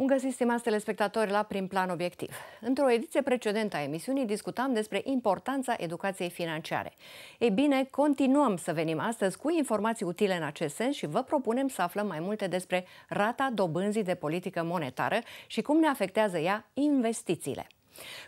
Bun găsit, stimați telespectatori, la Prim Plan Obiectiv. Într-o ediție precedentă a emisiunii discutam despre importanța educației financiare. Ei bine, continuăm să venim astăzi cu informații utile în acest sens și vă propunem să aflăm mai multe despre rata dobânzii de politică monetară și cum ne afectează ea investițiile.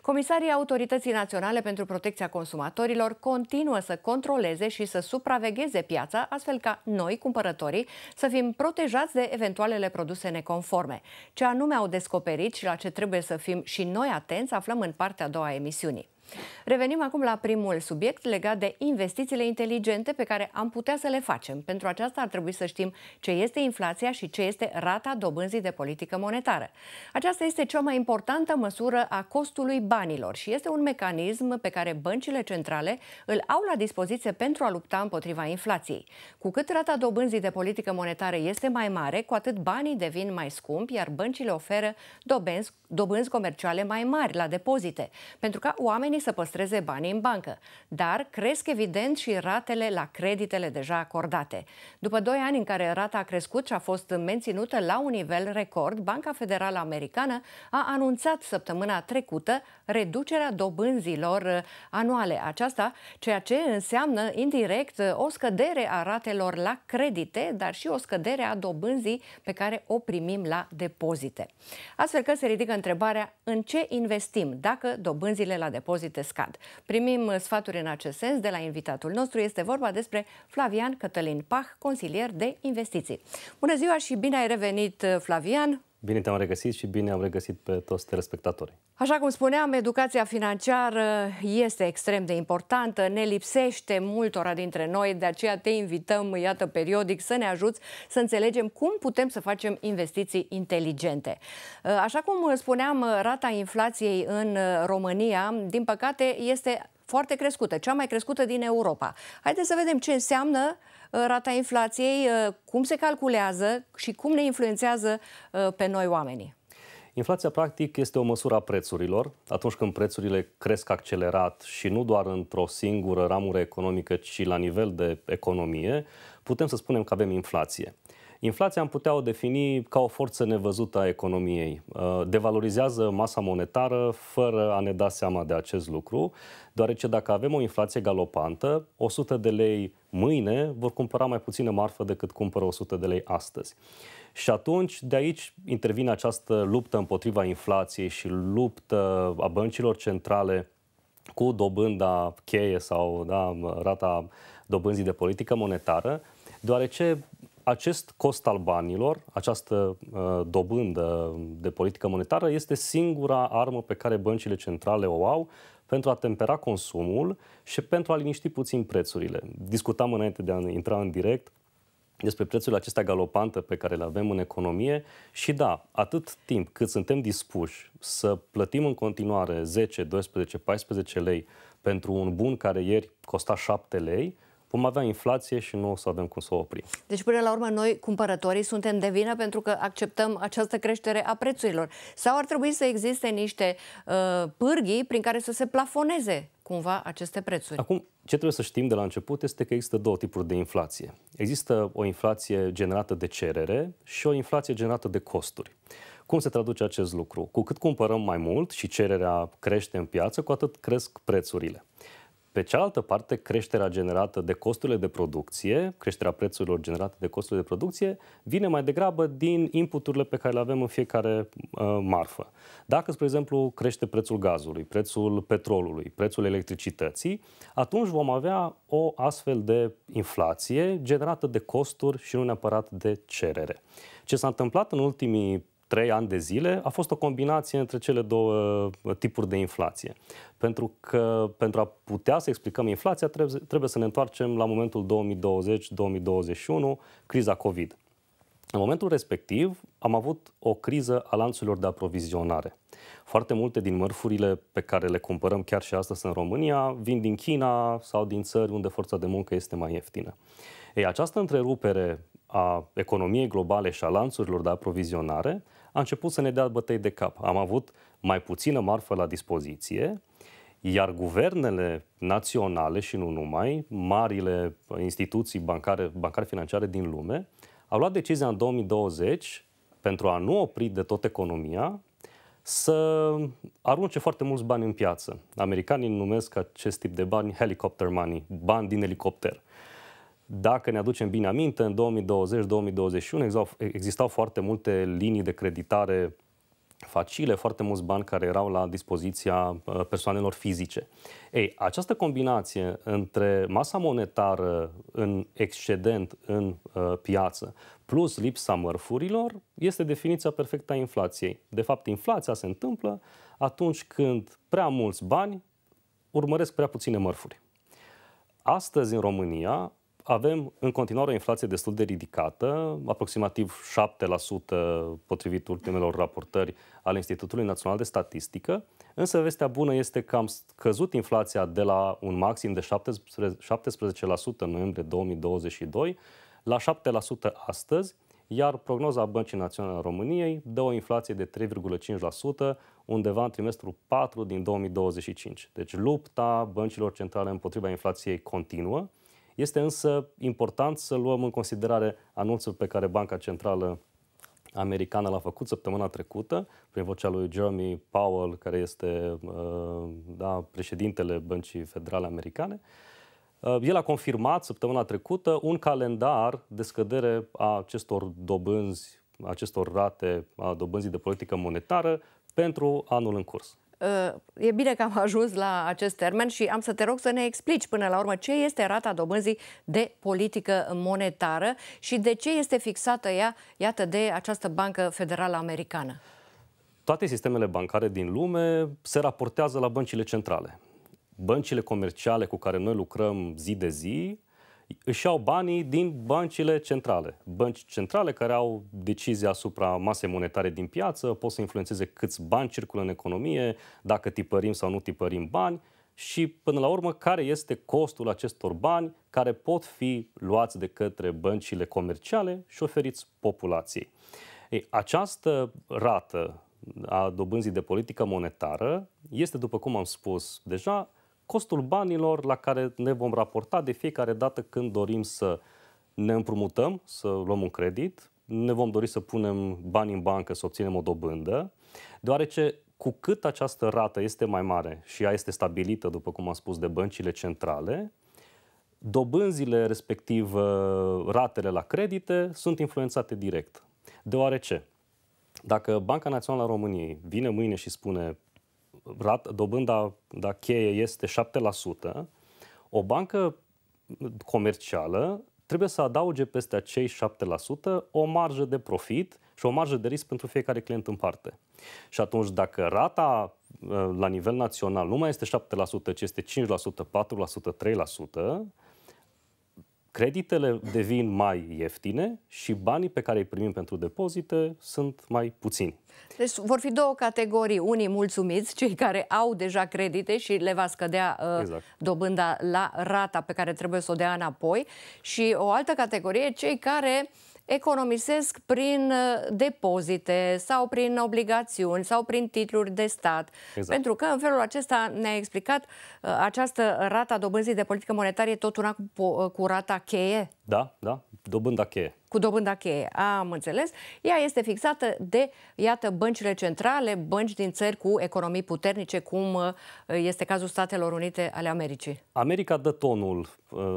Comisarii Autorității Naționale pentru Protecția Consumatorilor continuă să controleze și să supravegheze piața, astfel ca noi, cumpărătorii, să fim protejați de eventualele produse neconforme. Ce anume au descoperit și la ce trebuie să fim și noi atenți, aflăm în partea a doua a emisiunii. Revenim acum la primul subiect legat de investițiile inteligente pe care am putea să le facem. Pentru aceasta ar trebui să știm ce este inflația și ce este rata dobânzii de politică monetară. Aceasta este cea mai importantă măsură a costului banilor și este un mecanism pe care băncile centrale îl au la dispoziție pentru a lupta împotriva inflației. Cu cât rata dobânzii de politică monetară este mai mare, cu atât banii devin mai scumpi, iar băncile oferă dobânzi, dobânzi comerciale mai mari la depozite, pentru ca oamenii oamenii să păstreze banii în bancă, dar cresc evident și ratele la creditele deja acordate. După doi ani în care rata a crescut și a fost menținută la un nivel record, Banca Federală Americană a anunțat săptămâna trecută reducerea dobânzilor uh, anuale. Aceasta, ceea ce înseamnă indirect uh, o scădere a ratelor la credite, dar și o scădere a dobânzii pe care o primim la depozite. Astfel că se ridică întrebarea în ce investim dacă dobânzile la depozite impozite scad. Primim uh, sfaturi în acest sens de la invitatul nostru. Este vorba despre Flavian Cătălin Pah, consilier de investiții. Bună ziua și bine ai revenit, uh, Flavian! Bine te-am regăsit și bine am regăsit pe toți telespectatorii. Așa cum spuneam, educația financiară este extrem de importantă, ne lipsește multora dintre noi, de aceea te invităm, iată, periodic să ne ajuți să înțelegem cum putem să facem investiții inteligente. Uh, așa cum spuneam, uh, rata inflației în uh, România, din păcate, este foarte crescută, cea mai crescută din Europa. Haideți să vedem ce înseamnă uh, Uh, rata inflației, uh, cum se calculează și cum ne influențează uh, pe noi oamenii? Inflația, practic, este o măsură a prețurilor. Atunci când prețurile cresc accelerat și nu doar într-o singură ramură economică, ci la nivel de economie, putem să spunem că avem inflație. Inflația am putea o defini ca o forță nevăzută a economiei. Uh, devalorizează masa monetară fără a ne da seama de acest lucru, deoarece dacă avem o inflație galopantă, 100 de lei mâine vor cumpăra mai puțină marfă decât cumpără 100 de lei astăzi. Și atunci, de aici intervine această luptă împotriva inflației și luptă a băncilor centrale cu dobânda cheie sau da, rata dobânzii de politică monetară, deoarece acest cost al banilor, această uh, dobândă de politică monetară, este singura armă pe care băncile centrale o au pentru a tempera consumul și pentru a liniști puțin prețurile. Discutam înainte de a intra în direct despre prețurile acestea galopante pe care le avem în economie și da, atât timp cât suntem dispuși să plătim în continuare 10, 12, 14 lei pentru un bun care ieri costa 7 lei, vom avea inflație și nu o să avem cum să o oprim. Deci, până la urmă, noi, cumpărătorii, suntem de vină pentru că acceptăm această creștere a prețurilor. Sau ar trebui să existe niște uh, pârghii prin care să se plafoneze cumva aceste prețuri. Acum, ce trebuie să știm de la început este că există două tipuri de inflație. Există o inflație generată de cerere și o inflație generată de costuri. Cum se traduce acest lucru? Cu cât cumpărăm mai mult și cererea crește în piață, cu atât cresc prețurile. Pe cealaltă parte, creșterea generată de costurile de producție, creșterea prețurilor generate de costurile de producție, vine mai degrabă din inputurile pe care le avem în fiecare uh, marfă. Dacă, spre exemplu, crește prețul gazului, prețul petrolului, prețul electricității, atunci vom avea o astfel de inflație generată de costuri și nu neapărat de cerere. Ce s-a întâmplat în ultimii trei ani de zile a fost o combinație între cele două uh, tipuri de inflație. Pentru că pentru a putea să explicăm inflația trebuie, să ne întoarcem la momentul 2020-2021, criza COVID. În momentul respectiv am avut o criză a lanțurilor de aprovizionare. Foarte multe din mărfurile pe care le cumpărăm chiar și astăzi în România vin din China sau din țări unde forța de muncă este mai ieftină. Ei, această întrerupere a economiei globale și a lanțurilor de aprovizionare a început să ne dea bătăi de cap. Am avut mai puțină marfă la dispoziție, iar guvernele naționale și nu numai, marile instituții bancare, bancare financiare din lume, au luat decizia în 2020, pentru a nu opri de tot economia, să arunce foarte mulți bani în piață. Americanii numesc acest tip de bani helicopter money, bani din elicopter. Dacă ne aducem bine aminte, în 2020-2021 existau foarte multe linii de creditare facile, foarte mulți bani care erau la dispoziția uh, persoanelor fizice. Ei, această combinație între masa monetară în excedent în uh, piață plus lipsa mărfurilor este definiția perfectă a inflației. De fapt, inflația se întâmplă atunci când prea mulți bani urmăresc prea puține mărfuri. Astăzi, în România, avem în continuare o inflație destul de ridicată, aproximativ 7% potrivit ultimelor raportări ale Institutului Național de Statistică, însă vestea bună este că am scăzut inflația de la un maxim de 17%, 17% în noiembrie 2022 la 7% astăzi, iar prognoza Băncii Naționale a României dă o inflație de 3,5% undeva în trimestrul 4 din 2025. Deci lupta băncilor centrale împotriva inflației continuă, este însă important să luăm în considerare anunțul pe care Banca Centrală americană l-a făcut săptămâna trecută, prin vocea lui Jeremy Powell, care este uh, da, președintele Băncii Federale Americane. Uh, el a confirmat săptămâna trecută un calendar de scădere a acestor dobânzi, acestor rate a dobânzii de politică monetară pentru anul în curs. Uh, e bine că am ajuns la acest termen și am să te rog să ne explici până la urmă ce este rata dobânzii de politică monetară și de ce este fixată ea, iată, de această Bancă Federală Americană. Toate sistemele bancare din lume se raportează la băncile centrale. Băncile comerciale cu care noi lucrăm zi de zi își iau banii din băncile centrale. Bănci centrale care au decizia asupra masei monetare din piață, pot să influențeze câți bani circulă în economie, dacă tipărim sau nu tipărim bani și, până la urmă, care este costul acestor bani care pot fi luați de către băncile comerciale și oferiți populației. Ei, această rată a dobânzii de politică monetară este, după cum am spus deja, costul banilor la care ne vom raporta de fiecare dată când dorim să ne împrumutăm, să luăm un credit, ne vom dori să punem bani în bancă, să obținem o dobândă, deoarece cu cât această rată este mai mare și ea este stabilită, după cum am spus, de băncile centrale, dobânzile, respectiv ă, ratele la credite, sunt influențate direct. Deoarece, dacă Banca Națională a României vine mâine și spune rat, dobânda da, cheie este 7%, o bancă comercială trebuie să adauge peste acei 7% o marjă de profit și o marjă de risc pentru fiecare client în parte. Și atunci, dacă rata uh, la nivel național nu mai este 7%, ci este 5%, 4%, 3%, creditele devin mai ieftine și banii pe care îi primim pentru depozite sunt mai puțini. Deci vor fi două categorii. Unii mulțumiți, cei care au deja credite și le va scădea uh, exact. dobânda la rata pe care trebuie să o dea înapoi. Și o altă categorie, cei care uh, economisesc prin uh, depozite sau prin obligațiuni sau prin titluri de stat. Exact. Pentru că în felul acesta ne-a explicat uh, această rata dobânzii de politică monetară tot una cu, uh, cu rata cheie? Da, da, dobânda cheie. Cu dobânda cheie, am înțeles. Ea este fixată de, iată, băncile centrale, bănci din țări cu economii puternice, cum este cazul Statelor Unite ale Americii. America dă tonul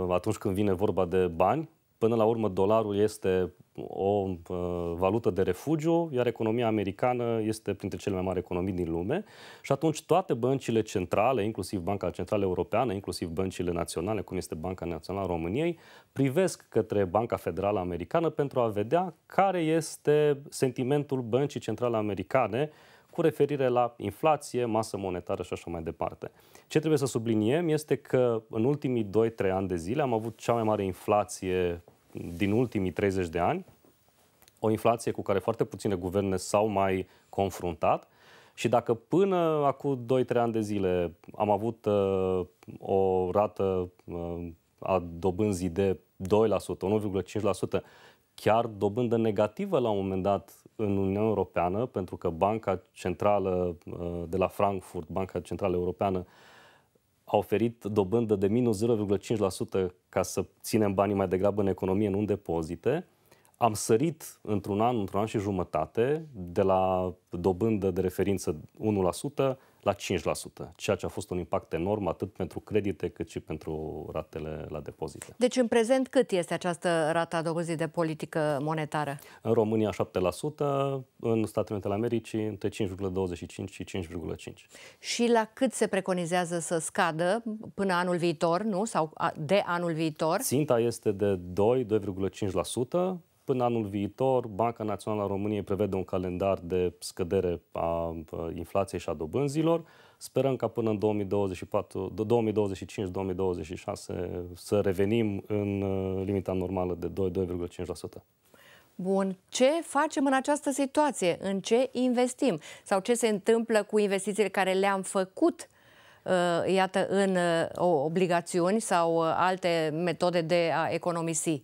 atunci când vine vorba de bani, Până la urmă, dolarul este o uh, valută de refugiu, iar economia americană este printre cele mai mari economii din lume. Și atunci toate băncile centrale, inclusiv Banca Centrală Europeană, inclusiv băncile naționale, cum este Banca Națională a României, privesc către Banca Federală Americană pentru a vedea care este sentimentul băncii centrale americane cu referire la inflație, masă monetară și așa mai departe. Ce trebuie să subliniem este că în ultimii 2-3 ani de zile am avut cea mai mare inflație din ultimii 30 de ani, o inflație cu care foarte puține guverne s-au mai confruntat. Și dacă până acum 2-3 ani de zile am avut uh, o rată uh, a dobânzii de 2%, 1,5%, chiar dobândă negativă la un moment dat în Uniunea Europeană, pentru că Banca Centrală uh, de la Frankfurt, Banca Centrală Europeană, uh, a oferit dobândă de minus 0,5% ca să ținem banii mai degrabă în economie, nu în depozite. Am sărit într-un an, într-un an și jumătate, de la dobândă de referință 1% la 5%, ceea ce a fost un impact enorm atât pentru credite cât și pentru ratele la depozite. Deci în prezent cât este această rata dobânzii de politică monetară? În România 7%, în Statele Unite ale Americii între 5,25 și 5,5. Și la cât se preconizează să scadă până anul viitor, nu? Sau de anul viitor? Ținta este de 2-2,5%. Până anul viitor, Banca Națională a României prevede un calendar de scădere a uh, inflației și a dobânzilor. Sperăm ca până în 2025-2026 să revenim în uh, limita normală de 2-2,5%. Bun, ce facem în această situație? În ce investim? Sau ce se întâmplă cu investițiile care le-am făcut uh, iată, în obligațiuni sau alte metode de a economisi?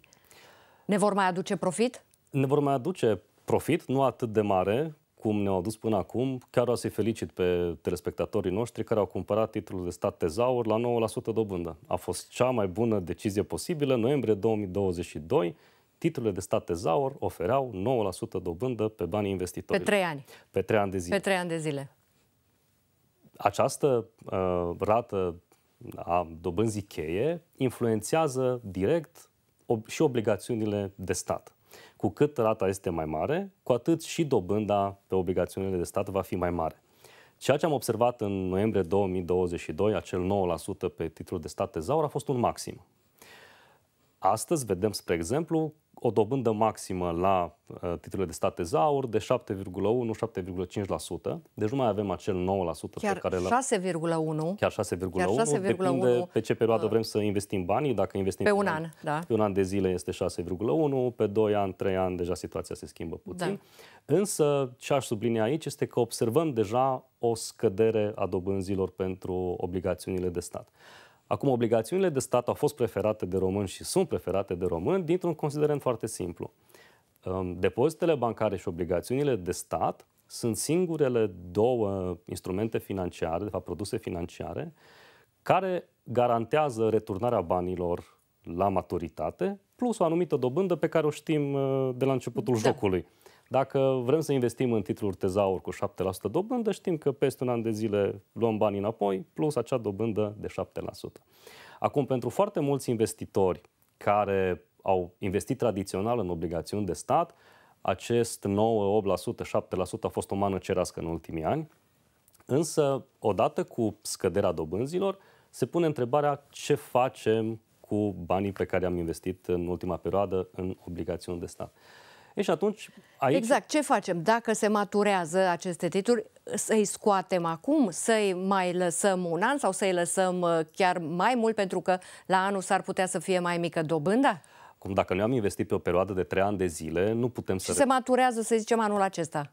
Ne vor mai aduce profit? Ne vor mai aduce profit, nu atât de mare cum ne-au adus până acum. Chiar o să-i felicit pe telespectatorii noștri care au cumpărat titlul de stat tezaur la 9% dobândă. A fost cea mai bună decizie posibilă. Noiembrie 2022, titlurile de stat tezaur ofereau 9% dobândă pe banii investitorilor. Pe trei ani. Pe trei ani de zile. Pe trei ani de zile. Această uh, rată a dobânzii cheie influențează direct și obligațiunile de stat. Cu cât rata este mai mare, cu atât și dobânda pe obligațiunile de stat va fi mai mare. Ceea ce am observat în noiembrie 2022, acel 9% pe titlul de stat tezaur, a fost un maxim. Astăzi vedem, spre exemplu, o dobândă maximă la uh, titlurile de stat tezaur de 7,1-7,5%. Deci nu mai avem acel 9% chiar pe care... 6,1. La... Chiar 6,1. Depinde pe ce perioadă uh, vrem să investim banii. Dacă investim pe un an, da. Pe un an de zile este 6,1, pe 2 ani, 3 ani deja situația se schimbă puțin. Da. Însă ce aș sublinia aici este că observăm deja o scădere a dobânzilor pentru obligațiunile de stat. Acum, obligațiunile de stat au fost preferate de români și sunt preferate de români dintr-un considerent foarte simplu. Ehm, depozitele bancare și obligațiunile de stat sunt singurele două instrumente financiare, de fapt produse financiare, care garantează returnarea banilor la maturitate, plus o anumită dobândă pe care o știm ehm, de la începutul da. jocului. Dacă vrem să investim în titluri tezaur cu 7% dobândă, știm că peste un an de zile luăm banii înapoi, plus acea dobândă de 7%. Acum, pentru foarte mulți investitori care au investit tradițional în obligațiuni de stat, acest 9, 8%, 7% a fost o mană cerească în ultimii ani, însă, odată cu scăderea dobânzilor, se pune întrebarea ce facem cu banii pe care am investit în ultima perioadă în obligațiuni de stat. E și atunci aici... Exact. Ce facem? Dacă se maturează aceste titluri, să-i scoatem acum, să-i mai lăsăm un an sau să-i lăsăm uh, chiar mai mult pentru că la anul s-ar putea să fie mai mică dobânda? Cum dacă noi am investit pe o perioadă de trei ani de zile, nu putem să... Și se maturează, să zicem, anul acesta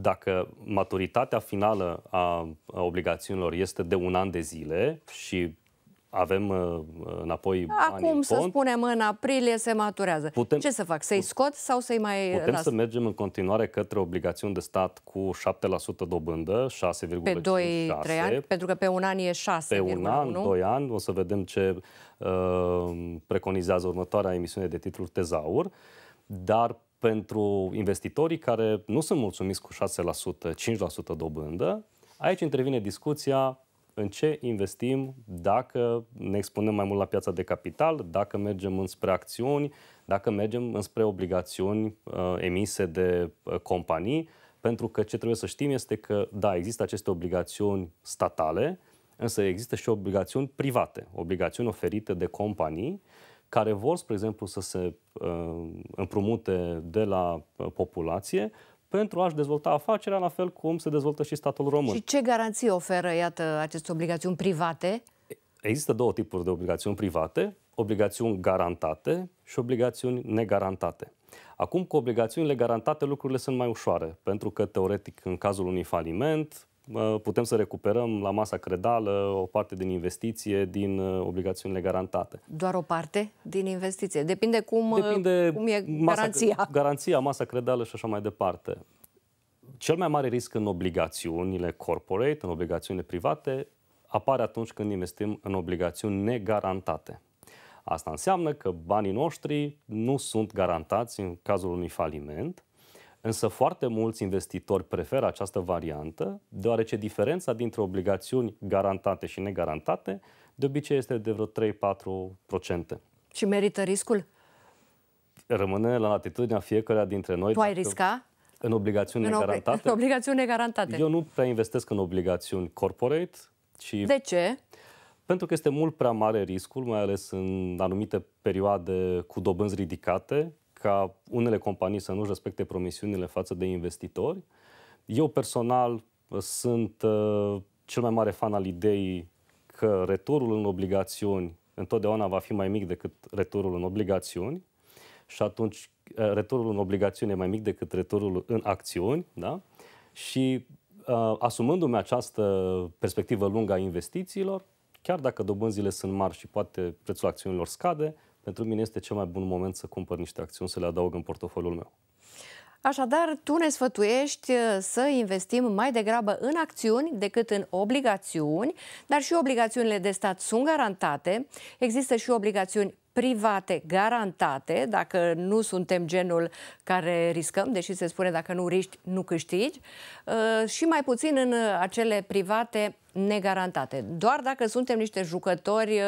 dacă maturitatea finală a obligațiunilor este de un an de zile și avem uh, uh, înapoi Acum, să pont. spunem, în aprilie se maturează. Putem, Ce să fac? Să-i scot sau să-i mai Putem las? să mergem în continuare către obligațiuni de stat cu 7% dobândă, 6,5%. Pe 2-3 ani? Pentru că pe un an e 6,1. Pe un an, 2 ani, o să vedem ce uh, preconizează următoarea emisiune de titluri Tezaur. Dar pentru investitorii care nu sunt mulțumiți cu 6%, 5% dobândă, aici intervine discuția în ce investim dacă ne expunem mai mult la piața de capital, dacă mergem înspre acțiuni, dacă mergem înspre obligațiuni uh, emise de uh, companii, pentru că ce trebuie să știm este că, da, există aceste obligațiuni statale, însă există și obligațiuni private, obligațiuni oferite de companii care vor, spre exemplu, să se uh, împrumute de la uh, populație pentru a-și dezvolta afacerea, la fel cum se dezvoltă și statul român. Și ce garanții oferă, iată, aceste obligațiuni private? Există două tipuri de obligațiuni private, obligațiuni garantate și obligațiuni negarantate. Acum, cu obligațiunile garantate, lucrurile sunt mai ușoare, pentru că, teoretic, în cazul unui faliment, putem să recuperăm la masa credală o parte din investiție din uh, obligațiunile garantate. Doar o parte din investiție? Depinde cum, uh, Depinde cum e masa, garanția. Garanția, masa credală și așa mai departe. Cel mai mare risc în obligațiunile corporate, în obligațiunile private, apare atunci când investim în obligațiuni negarantate. Asta înseamnă că banii noștri nu sunt garantați în cazul unui faliment Însă foarte mulți investitori preferă această variantă, deoarece diferența dintre obligațiuni garantate și negarantate de obicei este de vreo 3-4%. Și merită riscul? Rămâne la latitudinea fiecăruia dintre noi. Tu ai risca? În obligațiuni în obli- garantate? În obligațiuni garantate. Eu nu prea investesc în obligațiuni corporate. Ci de ce? Pentru că este mult prea mare riscul, mai ales în anumite perioade cu dobânzi ridicate, ca unele companii să nu respecte promisiunile față de investitori. Eu personal uh, sunt uh, cel mai mare fan al ideii că returul în obligațiuni întotdeauna va fi mai mic decât returul în obligațiuni și atunci uh, returul în obligațiuni e mai mic decât returul în acțiuni, da? Și uh, asumându-mi această perspectivă lungă a investițiilor, chiar dacă dobânzile sunt mari și poate prețul acțiunilor scade, pentru mine este cel mai bun moment să cumpăr niște acțiuni, să le adaug în portofoliul meu. Așadar, tu ne sfătuiești uh, să investim mai degrabă în acțiuni decât în obligațiuni, dar și obligațiunile de stat sunt garantate. Există și obligațiuni private garantate, dacă nu suntem genul care riscăm, deși se spune dacă nu riști, nu câștigi, uh, și mai puțin în uh, acele private negarantate. Doar dacă suntem niște jucători uh,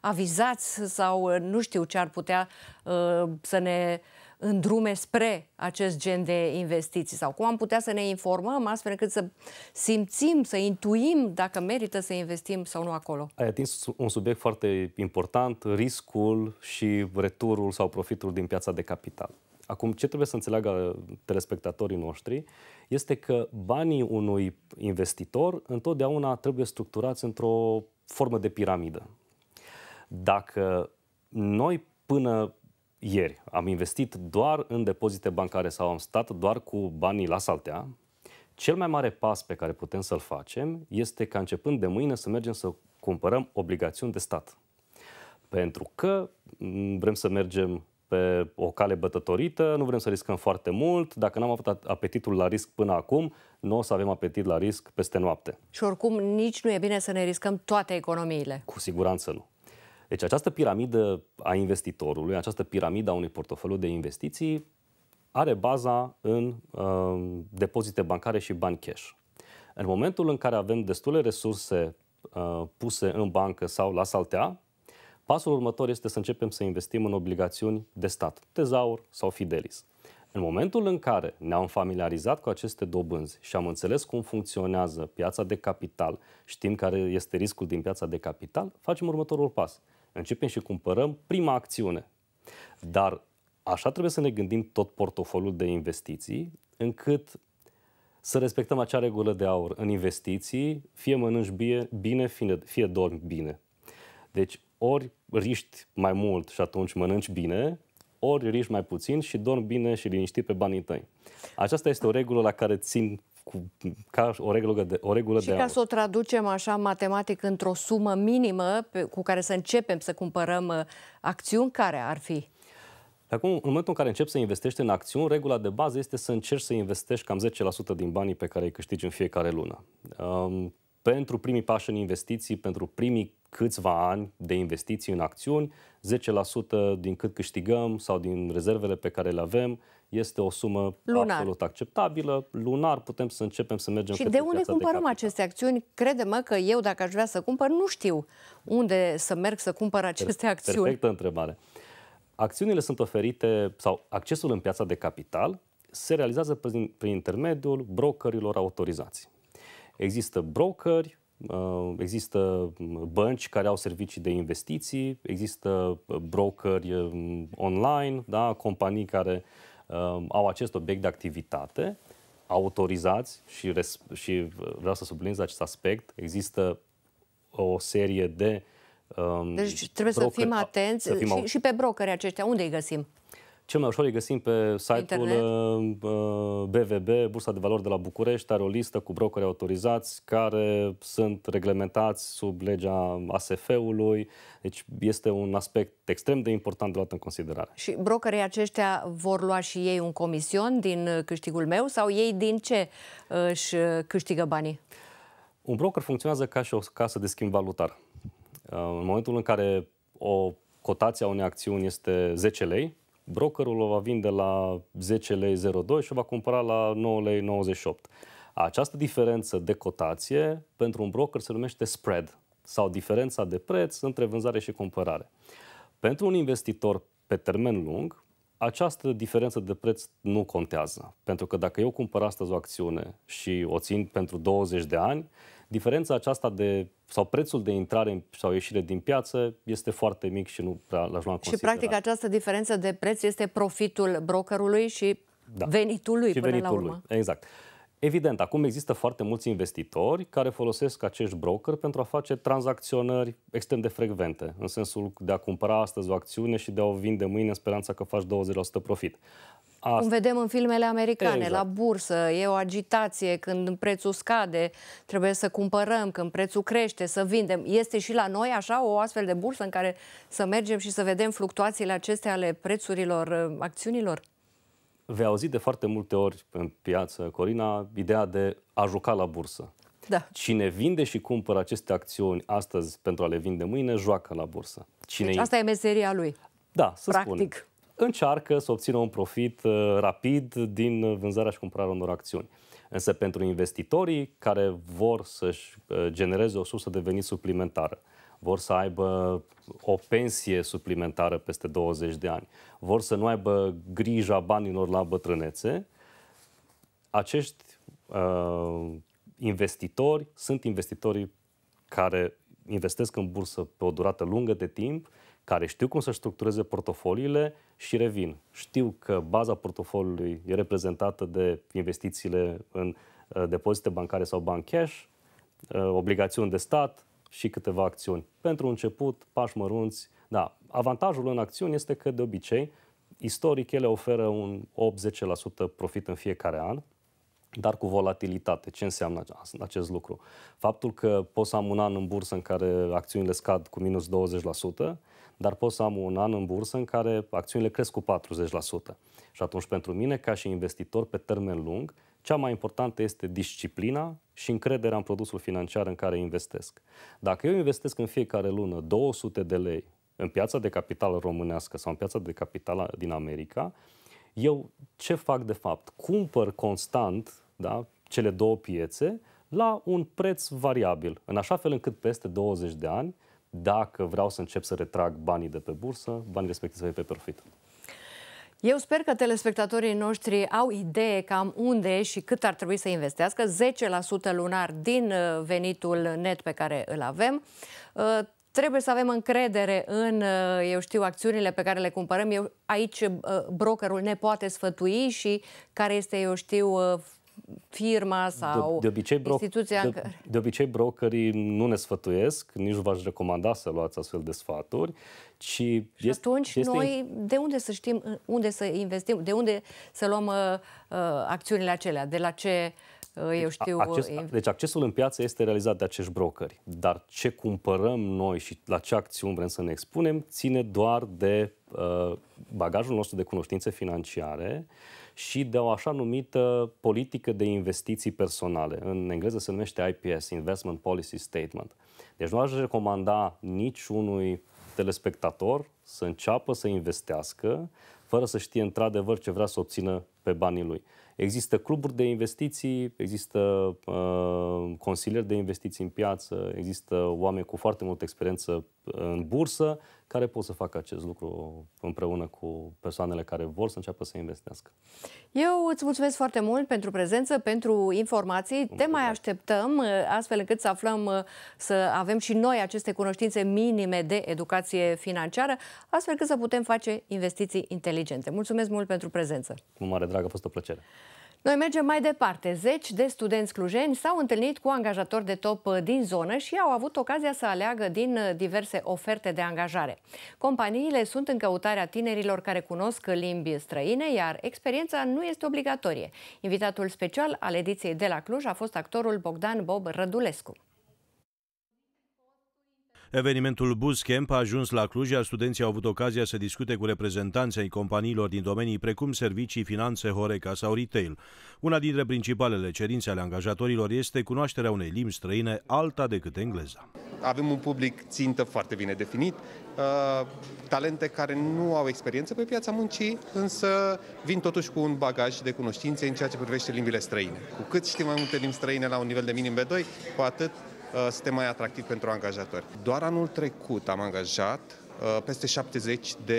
avizați sau uh, nu știu ce ar putea uh, să ne îndrume spre acest gen de investiții sau cum am putea să ne informăm astfel încât să simțim, să intuim dacă merită să investim sau nu acolo. Ai atins un subiect foarte important, riscul și returul sau profitul din piața de capital. Acum, ce trebuie să înțeleagă telespectatorii noștri este că banii unui investitor întotdeauna trebuie structurați într-o formă de piramidă. Dacă noi până ieri am investit doar în depozite bancare sau am stat doar cu banii la saltea, cel mai mare pas pe care putem să-l facem este ca începând de mâine să mergem să cumpărăm obligațiuni de stat. Pentru că vrem să mergem pe o cale bătătorită, nu vrem să riscăm foarte mult. Dacă n-am avut apetitul la risc până acum, nu o să avem apetit la risc peste noapte. Și oricum nici nu e bine să ne riscăm toate economiile. Cu siguranță nu. Deci această piramidă a investitorului, această piramidă a unui portofoliu de investiții are baza în uh, depozite bancare și bani cash. În momentul în care avem destule resurse uh, puse în bancă sau la saltea, Pasul următor este să începem să investim în obligațiuni de stat, tezaur sau fidelis. În momentul în care ne-am familiarizat cu aceste dobânzi și am înțeles cum funcționează piața de capital, știm care este riscul din piața de capital, facem următorul pas. Începem și cumpărăm prima acțiune. Dar așa trebuie să ne gândim tot portofoliul de investiții, încât să respectăm acea regulă de aur în investiții, fie mănânci bine, fie, dormi bine. Deci ori riști mai mult și atunci mănânci bine, ori riști mai puțin și dormi bine și liniștit pe banii tăi. Aceasta este o regulă la care țin cu, ca o regulă de o regulă Și de ca aur. să o traducem așa matematic într-o sumă minimă pe, cu care să începem să cumpărăm uh, acțiuni, care ar fi? Acum, în momentul în care începi să investești în acțiuni, regula de bază este să încerci să investești cam 10% din banii pe care îi câștigi în fiecare lună. Um, pentru primii pași în investiții, pentru primii câțiva ani de investiții în acțiuni, 10% din cât câștigăm sau din rezervele pe care le avem este o sumă lunar. absolut acceptabilă. Lunar putem să începem să mergem Și de unde cumpărăm de aceste acțiuni? Crede-mă că eu, dacă aș vrea să cumpăr, nu știu unde să merg să cumpăr aceste acțiuni. Perfectă întrebare. Acțiunile sunt oferite, sau accesul în piața de capital se realizează prin, prin intermediul brokerilor autorizați. Există brokeri Uh, există mm, bănci care au servicii de investiții, există uh, brokeri um, online, da? companii care uh, au acest obiect de activitate, autorizați și, și vreau să subliniez acest aspect, există o serie de um, deci trebuie broker, să fim atenți să fim și, și pe brokeri aceștia. Unde îi găsim? Cel mai ușor îi găsim pe site-ul BVB, uh, uh, Bursa de Valori de la București, are o listă cu brokeri autorizați care sunt reglementați sub legea ASF-ului. Deci este un aspect extrem de important de luat în considerare. Și brokerii aceștia vor lua și ei un comision din câștigul meu sau ei din ce uh, își câștigă banii? Un broker funcționează ca și o casă de schimb valutar. În momentul în care o cotația unei acțiuni este 10 lei, brokerul o va vinde la 10 lei 02 și o va cumpăra la 9 lei 98. Această diferență de cotație pentru un broker se numește spread sau diferența de preț între vânzare și cumpărare. Pentru un investitor pe termen lung, această diferență de preț nu contează. Pentru că dacă eu cumpăr astăzi o acțiune și o țin pentru 20 de ani, Diferența aceasta de sau prețul de intrare sau ieșire din piață este foarte mic și nu prea l-aș lua în Și practic această diferență de preț este profitul brokerului și da. venitul lui și până venitul la urmă. Lui. Exact. Evident, acum există foarte mulți investitori care folosesc acești broker pentru a face tranzacționări extrem de frecvente, în sensul de a cumpăra astăzi o acțiune și de a o vinde mâine în speranța că faci 20% profit. Asta. Cum vedem în filmele americane, exact. la bursă, e o agitație când prețul scade, trebuie să cumpărăm, când prețul crește, să vindem. Este și la noi așa o astfel de bursă în care să mergem și să vedem fluctuațiile acestea ale prețurilor uh, acțiunilor? Vei auzi de foarte multe ori în piață, Corina, ideea de a juca la bursă. Da. Cine vinde și cumpără aceste acțiuni astăzi pentru a le vinde mâine, joacă la bursă. Cine deci asta e meseria lui. Da, să Practic. Spune încearcă să obțină un profit uh, rapid din vânzarea și cumpărarea unor acțiuni. Însă pentru investitorii care vor să-și uh, genereze o sursă de venit suplimentară, vor să aibă o pensie suplimentară peste 20 de ani, vor să nu aibă grija banilor la bătrânețe, acești uh, investitori sunt investitorii care investesc în bursă pe o durată lungă de timp care știu cum să structureze portofoliile și revin. Știu că baza portofoliului e reprezentată de investițiile în uh, depozite bancare sau bank cash, uh, obligațiuni de stat și câteva acțiuni. Pentru început, pași mărunți. Da, avantajul în acțiuni este că, de obicei, istoric ele oferă un 8-10% profit în fiecare an, dar cu volatilitate. Ce înseamnă acest lucru? Faptul că poți să am un an în bursă în care acțiunile scad cu minus 20%, dar pot să am un an în bursă în care acțiunile cresc cu 40%. Și atunci, pentru mine, ca și investitor pe termen lung, cea mai importantă este disciplina și încrederea în produsul financiar în care investesc. Dacă eu investesc în fiecare lună 200 de lei în piața de capital românească sau în piața de capital din America, eu ce fac de fapt? Cumpăr constant da, cele două piețe la un preț variabil, în așa fel încât peste 20 de ani dacă vreau să încep să retrag banii de pe bursă, banii respectivi să fie pe profit. Eu sper că telespectatorii noștri au idee cam unde și cât ar trebui să investească, 10% lunar din uh, venitul net pe care îl avem. Uh, trebuie să avem încredere în, uh, eu știu, acțiunile pe care le cumpărăm. Eu, aici brokerul ne poate sfătui și care este, eu știu, firma sau de, de obicei, bro- instituția de, care... de obicei brokerii nu ne sfătuiesc, nici v-aș recomanda să luați astfel de sfaturi, ci și este, atunci este... noi de unde să știm unde să investim, de unde să luăm uh, uh, acțiunile acelea, de la ce uh, Ă, eu deci, știu... Acces, deci accesul în piață este realizat de acești brokeri, dar ce cumpărăm noi și la ce acțiuni vrem să ne expunem ține doar de uh, bagajul nostru de cunoștințe financiare și de o așa numită politică de investiții personale. În engleză se numește IPS, Investment Policy Statement. Deci nu aș recomanda niciunui telespectator să înceapă să investească fără să știe într-adevăr ce vrea să obțină pe banii lui. Există cluburi de investiții, există uh, consilieri de investiții în piață, există oameni cu foarte multă experiență uh, în bursă care pot să facă acest lucru împreună cu persoanele care vor să înceapă să investească. Eu îți mulțumesc foarte mult pentru prezență, pentru informații. Mulțumesc. Te mai așteptăm uh, astfel încât să aflăm, uh, să avem și noi aceste cunoștințe minime de educație financiară, astfel încât să putem face investiții inteligente. Mulțumesc mult pentru prezență. Cu mare drag drag, a fost o plăcere. Noi mergem mai departe. Zeci de studenți clujeni s-au întâlnit cu angajatori de top uh, din zonă și au avut ocazia să aleagă din uh, diverse oferte de angajare. Companiile sunt în căutarea tinerilor care cunosc limbi străine, iar experiența nu este obligatorie. Invitatul special al ediției de la Cluj a fost actorul Bogdan Bob Rădulescu. Evenimentul Buscamp a ajuns la Cluj, iar studenții au avut ocazia să discute cu reprezentanții ai companiilor din domenii precum servicii, finanțe, Horeca sau retail. Una dintre principalele cerințe ale angajatorilor este cunoașterea unei limbi străine alta decât engleza. Avem un public țintă foarte bine definit, uh, talente care nu au experiență pe piața muncii, însă vin totuși cu un bagaj de cunoștințe în ceea ce privește limbile străine. Cu cât știm mai multe limbi străine la un nivel de minim B2, cu atât Uh, suntem mai atractivi pentru angajatori. Doar anul trecut am angajat uh, peste 70 de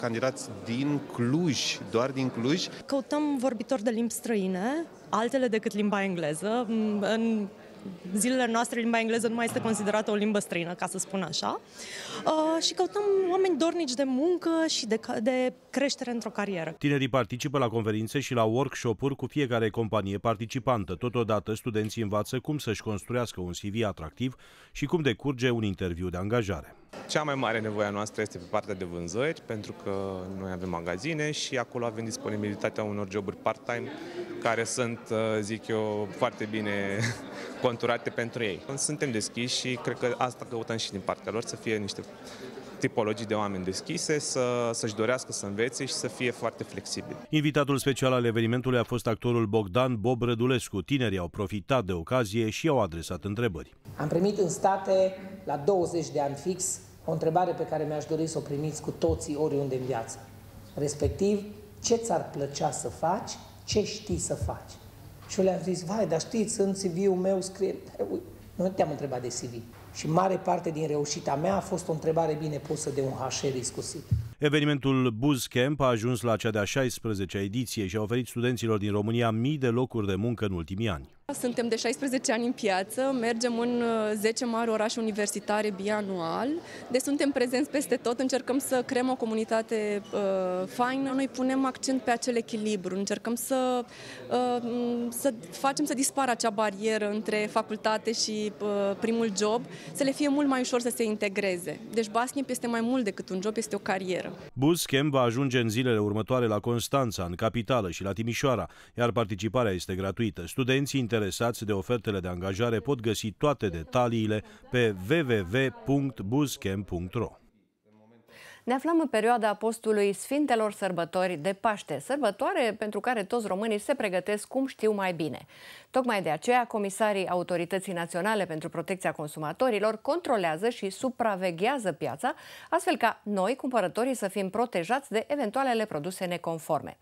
candidați din Cluj, doar din Cluj. Căutăm vorbitori de limbi străine, altele decât limba engleză, în zilele noastre limba engleză nu mai este considerată o limbă străină, ca să spun așa, uh, și căutăm oameni dornici de muncă și de, de creștere într-o carieră. Tinerii participă la conferințe și la workshop-uri cu fiecare companie participantă. Totodată, studenții învață cum să-și construiască un CV atractiv și cum decurge un interviu de angajare. Cea mai mare nevoie a noastră este pe partea de vânzări, pentru că noi avem magazine și acolo avem disponibilitatea unor joburi part-time care sunt, uh, zic eu, foarte bine conturate pentru ei. Suntem deschiși și cred că asta căutăm și din partea lor, să fie niște tipologii de oameni deschise, să, să-și dorească să învețe și să fie foarte flexibil. Invitatul special al evenimentului a fost actorul Bogdan Bob Rădulescu. Tinerii au profitat de ocazie și au adresat întrebări. Am primit în state la 20 de ani fix o întrebare pe care mi-aș dori să o primiți cu toții oriunde în viață. Respectiv, ce ți-ar plăcea să faci, ce știi să faci. Și eu le-am zis, vai, dar știți, în CV-ul meu scrie, uite, nu te-am întrebat de CV. Și mare parte din reușita mea a fost o întrebare bine pusă de un HR iscusit. Evenimentul Buzz Camp a ajuns la cea de-a 16-a ediție și a oferit studenților din România mii de locuri de muncă în ultimii ani. Suntem de 16 ani în piață, mergem în 10 uh, mari orașe universitare bianual, deci suntem prezenți peste tot, încercăm să creăm o comunitate uh, faină. Noi punem accent pe acel echilibru, încercăm să, uh, să facem să dispară acea barieră între facultate și uh, primul job, să le fie mult mai ușor să se integreze. Deci Bascamp este mai mult decât un job, este o carieră. Buscamp va ajunge în zilele următoare la Constanța, în capitală și la Timișoara, iar participarea este gratuită. Studenții inter- interesați de ofertele de angajare pot găsi toate detaliile pe www.buscamp.ro. Ne aflăm în perioada postului Sfintelor Sărbători de Paște, sărbătoare pentru care toți românii se pregătesc cum știu mai bine. Tocmai de aceea, comisarii Autorității Naționale pentru Protecția Consumatorilor controlează și supraveghează piața, astfel ca noi, cumpărătorii, să fim protejați de eventualele produse neconforme.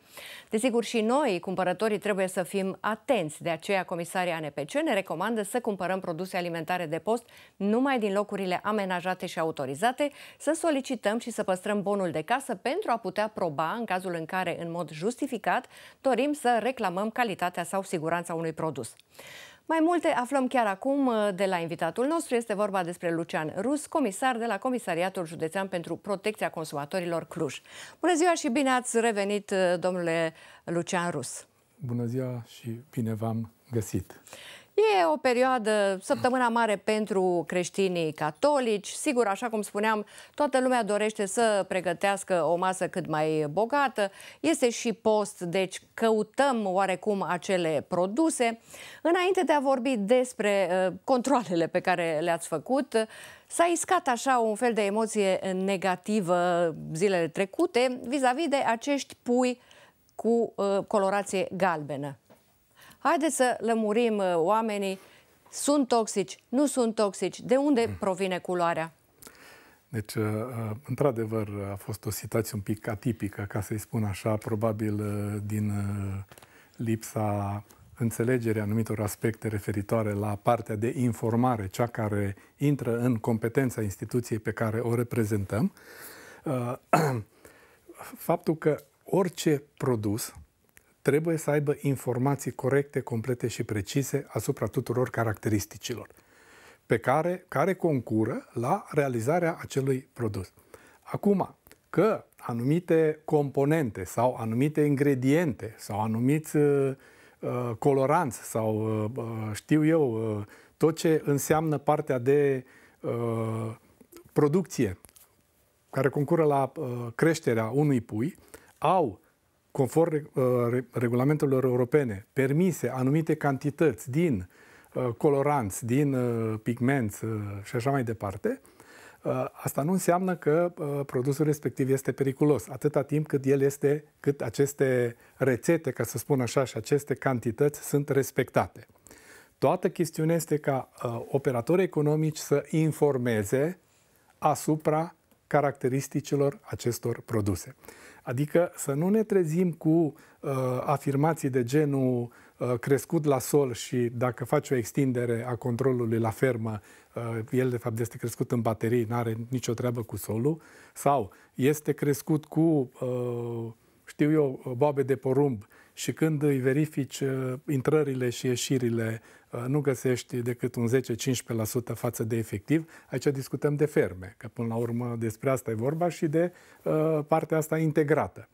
Desigur, și noi, cumpărătorii, trebuie să fim atenți, de aceea comisarii ANPC ne recomandă să cumpărăm produse alimentare de post numai din locurile amenajate și autorizate, să solicităm și să păstrăm bonul de casă pentru a putea proba, în cazul în care, în mod justificat, dorim să reclamăm calitatea sau siguranța unui produs. Mai multe aflăm chiar acum uh, de la invitatul nostru. Este vorba despre Lucian Rus, comisar de la Comisariatul Județean pentru Protecția Consumatorilor Cluj. Bună ziua și bine ați revenit, uh, domnule Lucian Rus! Bună ziua și bine v-am găsit! E o perioadă, săptămâna mare pentru creștinii catolici. Sigur, așa cum spuneam, toată lumea dorește să pregătească o masă cât mai bogată. Este și post, deci căutăm oarecum acele produse. Înainte de a vorbi despre uh, controlele pe care le-ați făcut, S-a iscat așa un fel de emoție negativă zilele trecute vis-a-vis -vis de acești pui cu uh, colorație galbenă. Haideți să lămurim uh, oamenii, sunt toxici, nu sunt toxici, de unde mm. provine culoarea? Deci, uh, uh, într-adevăr, a fost o situație un pic atipică, ca să-i spun așa, probabil din lipsa înțelegerii anumitor aspecte referitoare la partea de informare, cea care intră în competența instituției pe care o reprezentăm. Faptul că orice produs trebuie să aibă informații corecte, complete și precise asupra tuturor caracteristicilor pe care, care concură la realizarea acelui produs. Acum, că anumite componente sau anumite ingrediente sau anumiți uh, uh coloranți sau uh, uh, știu eu uh, tot ce înseamnă partea de uh, producție care concură la uh, creșterea unui pui au conform uh, regulamentelor europene, permise anumite cantități din uh, coloranți, din uh, pigmenți și așa mai departe, asta nu înseamnă că produsul respectiv este periculos, atâta timp cât el este, cât aceste rețete, ca să spun așa, și aceste cantități sunt respectate. Toată chestiunea este ca operatorii economici să informeze asupra caracteristicilor acestor produse. Adică să nu ne trezim cu uh, afirmații de genul uh, crescut la sol și dacă faci o extindere a controlului la fermă, uh, el de fapt este crescut în baterii, nu are nicio treabă cu solul, sau este crescut cu, uh, știu eu, boabe de porumb și când îi verifici uh, intrările și ieșirile Uh, nu găsești decât un 10-15% față de efectiv. Aici discutăm de ferme, că până la urmă despre asta e vorba și de uh, partea asta integrată.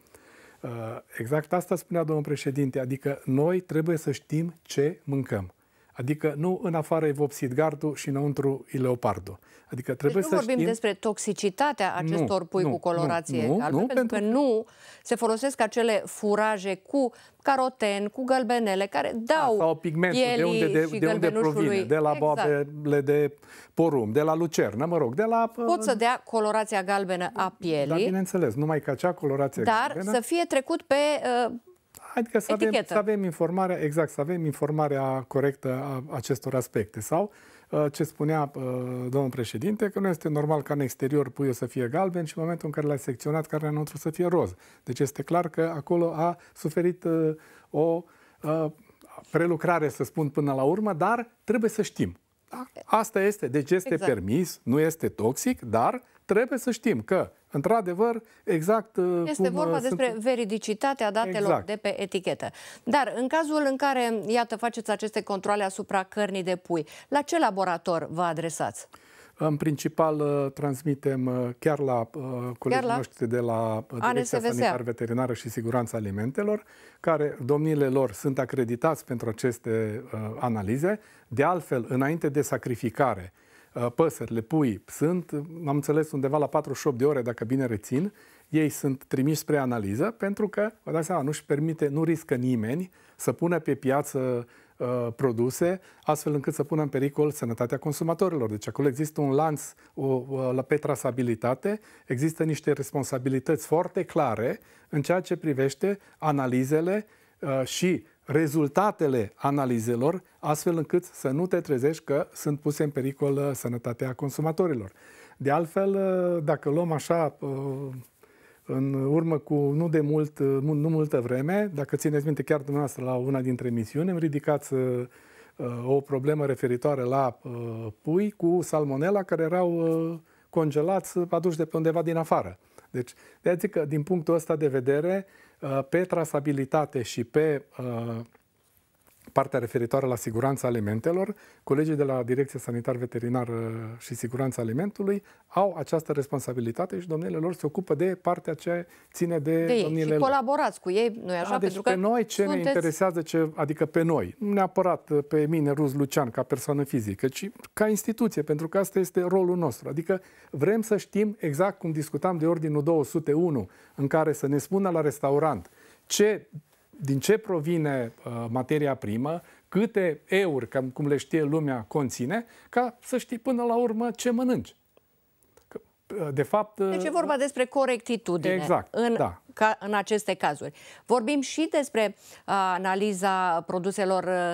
Uh, exact asta spunea domnul președinte, adică noi trebuie să știm ce mâncăm. Adică nu în afară e vopsit gardul și înăuntru e leopardul. Adică deci trebuie deci nu să vorbim știm... despre toxicitatea acestor nu, pui nu, cu colorație nu, nu, albă, nu, pentru, pentru că nu se folosesc acele furaje cu caroten, cu galbenele care dau A, sau pigmentul, de unde, de, de unde provine, de la exact. boabele de porum, de la lucernă, mă rog, de la... Uh, Pot să dea colorația galbenă a pielii. Dar bineînțeles, numai că acea colorație Dar galbenă... să fie trecut pe uh, adică să avem, să avem informarea, exact, să avem informarea corectă a acestor aspecte. Sau uh, ce spunea uh, domnul președinte, că nu este normal ca în exterior puiul să fie galben și în momentul în care l-ai secționat, care înăuntru să fie roz. Deci este clar că acolo a suferit uh, o prelucrare, să spun, până la urmă, dar trebuie să știm. Da? Asta este, deci este exact. permis, nu este toxic, dar trebuie să știm că Într-adevăr, exact uh, Este cum uh, vorba sunt... despre veridicitatea datelor exact. de pe etichetă. Dar în cazul în care, iată, faceți aceste controle asupra cărnii de pui, la ce laborator vă adresați? În principal uh, transmitem chiar la colegii chiar la noștri de la Direcția ANSVSA. Sanitar Veterinară și Siguranța Alimentelor, care domnile lor sunt acreditați pentru aceste analize. De altfel, înainte de sacrificare, Uh, păsările, pui, sunt, am înțeles, undeva la 48 de ore, dacă bine rețin, ei sunt trimiși spre analiză pentru că, vă dați seama, nu-și permite, nu riscă nimeni să pună pe piață uh, produse, astfel încât să pună în pericol sănătatea consumatorilor. Deci acolo există un lanț o, o, uh, pe trasabilitate, există niște responsabilități foarte clare în ceea ce privește analizele uh, și rezultatele analizelor, astfel încât să nu te trezești că sunt puse în pericol uh, sănătatea consumatorilor. De altfel, uh, dacă luăm așa uh, în urmă cu nu de mult, nu multă vreme, dacă țineți minte chiar dumneavoastră la una dintre emisiuni, îmi ridicați o problemă referitoare la pui cu salmonela care erau congelați, aduși de pe undeva din afară. Deci, de zic că din punctul ăsta de vedere, Uh, pe trasabilitate și pe uh, partea referitoare la siguranța alimentelor, colegii de la Direcția Sanitar Veterinar uh, și Siguranța Alimentului au această responsabilitate și domnile lor se ocupă de partea ce ține de, de domnile lor. Și colaborați cu ei, nu e așa? Da, deci pe noi ce sunteți... ne interesează, ce, adică pe noi, nu neapărat uh, pe mine, Ruz Lucian, ca persoană fizică, ci ca instituție, pentru că asta este rolul nostru. Adică vrem să știm exact cum discutam de ordinul 201, în care să ne spună la restaurant ce din ce provine uh, materia primă, câte euri, cam cum le știe lumea, conține, ca să știi până la urmă ce mănânci. Uh, de fapt... Uh, deci e vorba despre corectitudine exact, în, da. ca, în aceste cazuri. Vorbim și despre uh, analiza produselor uh,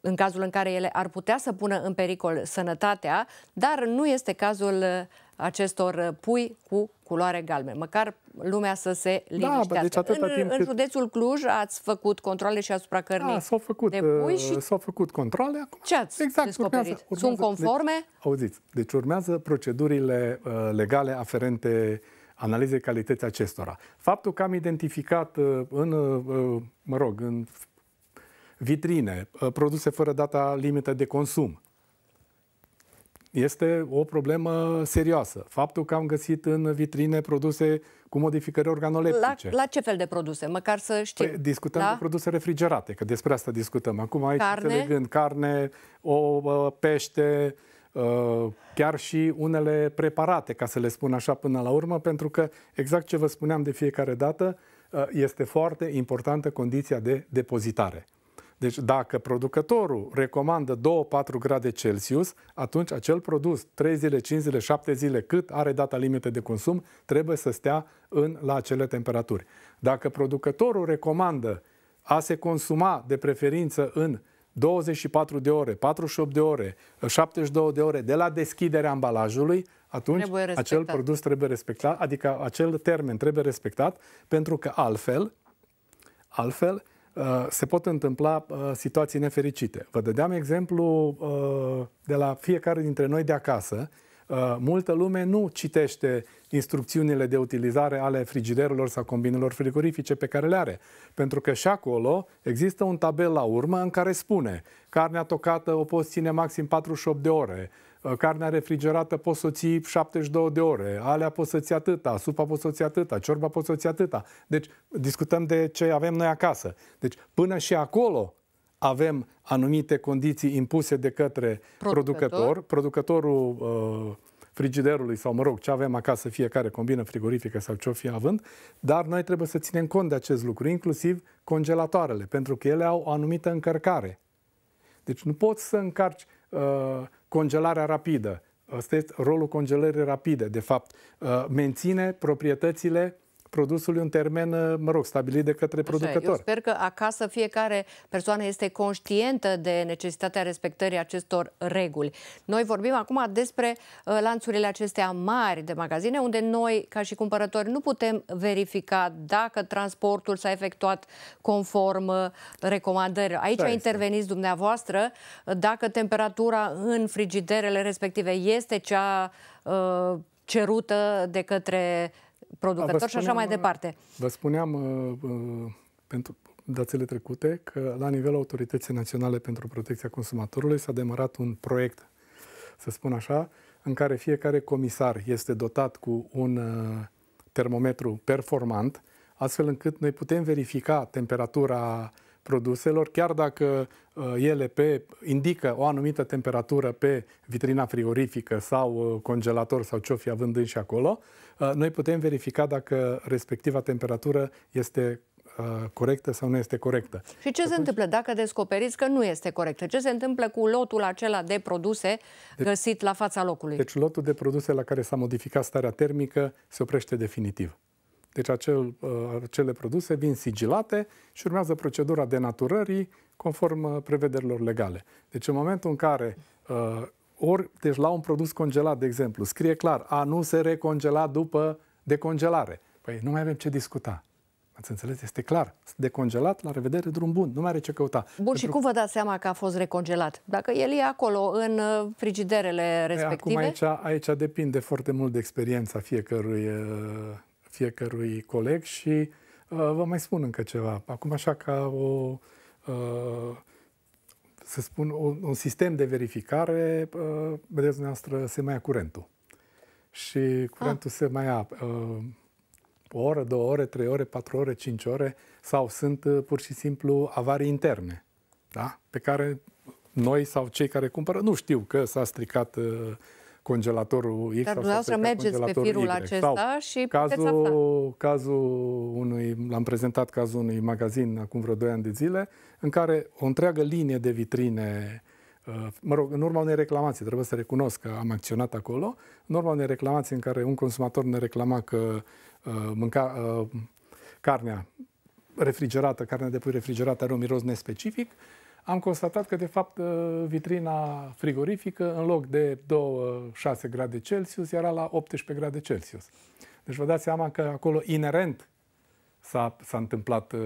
în cazul în care ele ar putea să pună în pericol sănătatea, dar nu este cazul uh, acestor uh, pui cu culoare galben. Măcar lumea să se da, liniștească. Da, deci în, în județul Cluj ați făcut controle și asupra cărnii da, s-au făcut, de pui uh, și... S-au făcut controle. Acum. Ce ați exact, descoperit? Urmează, urmează, Sunt deci, conforme? Deci, auziți, deci urmează procedurile uh, legale aferente analizei calității acestora. Faptul că am identificat uh, în, uh, mă rog, în vitrine, uh, produse fără data limită de consum. Este o problemă serioasă. Faptul că am găsit în vitrine produse cu modificări organoleptice. La, la ce fel de produse? Măcar să știm. Păi, discutăm da? de produse refrigerate, că despre asta discutăm. Acum aici carne? înțelegând carne, o pește, chiar și unele preparate, ca să le spun așa până la urmă, pentru că exact ce vă spuneam de fiecare dată, uh, este foarte importantă condiția de depozitare. Deci dacă producătorul recomandă 2-4 grade Celsius, atunci acel produs, 3 zile, 5 zile, 7 zile, cât are data limită de consum, trebuie să stea în, la acele temperaturi. Dacă producătorul recomandă a se consuma de preferință în 24 de ore, 48 de ore, 72 de ore de la deschiderea ambalajului, atunci acel produs trebuie respectat, adică acel termen trebuie respectat, pentru că altfel, altfel Uh, se pot întâmpla uh, situații nefericite. Vă dădeam exemplu uh, de la fiecare dintre noi de acasă. Multă lume nu citește instrucțiunile de utilizare ale frigiderelor sau combinelor frigorifice pe care le are. Pentru că și acolo există un tabel la urmă în care spune carnea tocată o poți ține maxim 48 de ore, Uh, carnea refrigerată poți să ții 72 de ore, alea poți să ții atâta, supa poți să ții atâta, ciorba poți să ții atâta. Deci discutăm de ce avem noi acasă. Deci până și acolo avem anumite condiții impuse de către producător. producător. Producătorul uh, frigiderului sau, mă rog, ce avem acasă, fiecare combină frigorifică sau ce-o fi având, dar noi trebuie să ținem cont de acest lucru, inclusiv congelatoarele, pentru că ele au o anumită încărcare. Deci nu poți să încarci uh, congelarea rapidă. Asta este rolul congelării rapide, de fapt. Uh, menține proprietățile produsului un termen, uh, mă rog, stabilit de către Așa, producător. Eu sper că acasă fiecare persoană este conștientă de necesitatea respectării acestor reguli. Noi vorbim acum despre uh, lanțurile acestea mari de magazine, unde noi, ca și cumpărători, nu putem verifica dacă transportul s-a efectuat conform uh, recomandărilor. Aici da, interveniți dumneavoastră dacă temperatura în frigiderele respective este cea uh, cerută de către uh, producători A, spuneam, și așa mai departe. Vă spuneam uh, uh pentru datele trecute că la nivelul Autorității Naționale pentru Protecția Consumatorului s-a demarat un proiect, să spun așa, în care fiecare comisar este dotat cu un uh, termometru performant, astfel încât noi putem verifica temperatura uh, produselor, chiar dacă uh, ele pe, indică o anumită temperatură pe vitrina frigorifică sau uh, congelator sau ce-o fi având și acolo, uh, noi putem verifica dacă respectiva temperatură este corectă sau nu este corectă. Și ce Atunci... se întâmplă dacă descoperiți că nu este corectă? Ce se întâmplă cu lotul acela de produse de... Deci- găsit la fața locului? Deci lotul de produse la care s-a modificat starea termică se oprește definitiv. Deci acel, uh, acele produse vin sigilate și urmează procedura denaturării conform uh, prevederilor legale. Deci în momentul în care uh, ori, deci la un produs congelat, de exemplu, scrie clar, a nu se recongela după decongelare. Păi nu mai avem ce discuta. Ați înțeles? Este clar. Decongelat, la revedere, drum bun. Nu mai are ce căuta. Bun, Pentru... și cum vă dați seama că a fost recongelat? Dacă el e acolo, în frigiderele păi respective? Acum aici, aici depinde foarte mult de experiența fiecărui fiecărui coleg și uh, vă mai spun încă ceva. Acum așa ca o, uh, să spun, un sistem de verificare, uh, vedeți noastră, se mai ia curentul. Și curentul ah. se mai ia uh, o oră, două ore, trei ore, patru ore, cinci ore sau sunt uh, pur și simplu avarii interne, da? pe care noi sau cei care cumpără nu știu că s-a stricat uh, congelatorul X. Dar dumneavoastră mergeți pe firul y. acesta sau și puteți cazul, afla. Cazul unui, l-am prezentat cazul unui magazin acum vreo 2 ani de zile, în care o întreagă linie de vitrine uh, mă rog, în urma unei reclamații, trebuie să recunosc că am acționat acolo, în urma unei reclamații în care un consumator ne reclama că uh, mânca uh, carnea refrigerată, carnea de pui refrigerată are un miros nespecific, am constatat că, de fapt, ă, vitrina frigorifică, în loc de 26 grade Celsius, era la 18 grade Celsius. Deci vă dați seama că acolo, inerent, s-a, s-a întâmplat uh,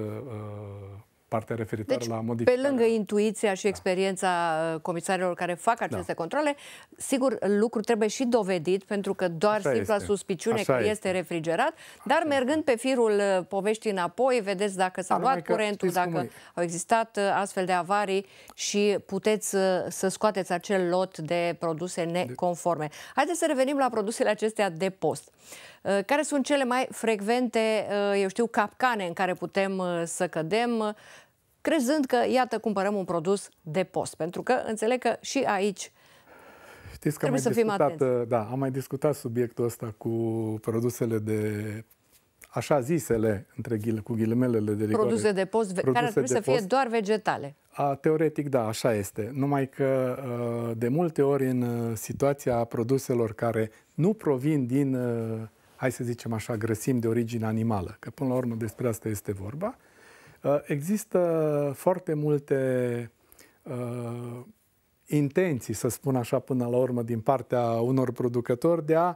partea referitoare deci, la modificare. pe lângă intuiția și experiența da. comisarilor care fac da. aceste da. controle, sigur, lucru trebuie și dovedit, pentru că doar Așa simpla este. suspiciune Așa că este, este refrigerat, dar Așa mergând pe firul uh, poveștii înapoi, vedeți dacă s-a luat curentul, dacă au existat uh, astfel de avarii și puteți să scoateți acel lot de produse deci neconforme. Haideți să revenim la produsele acestea de post. Care sunt cele mai frecvente, eu știu, capcane în care putem să cădem? crezând că, iată, cumpărăm un produs de post. Pentru că înțeleg că și aici Știți că trebuie am să fim atenți. Da, am mai discutat subiectul ăsta cu produsele de așa zisele, între ghil, cu ghilimelele de rigoare. Produse de post, produse care ar trebui să post. fie doar vegetale. A, teoretic, da, așa este. Numai că uh, de multe ori în uh, situația produselor care nu provin din, uh, hai să zicem așa, grăsimi de origine animală, că până la urmă despre asta este vorba, Uh, există foarte multe uh, intenții, să spun așa, până la urmă, din partea unor producători de a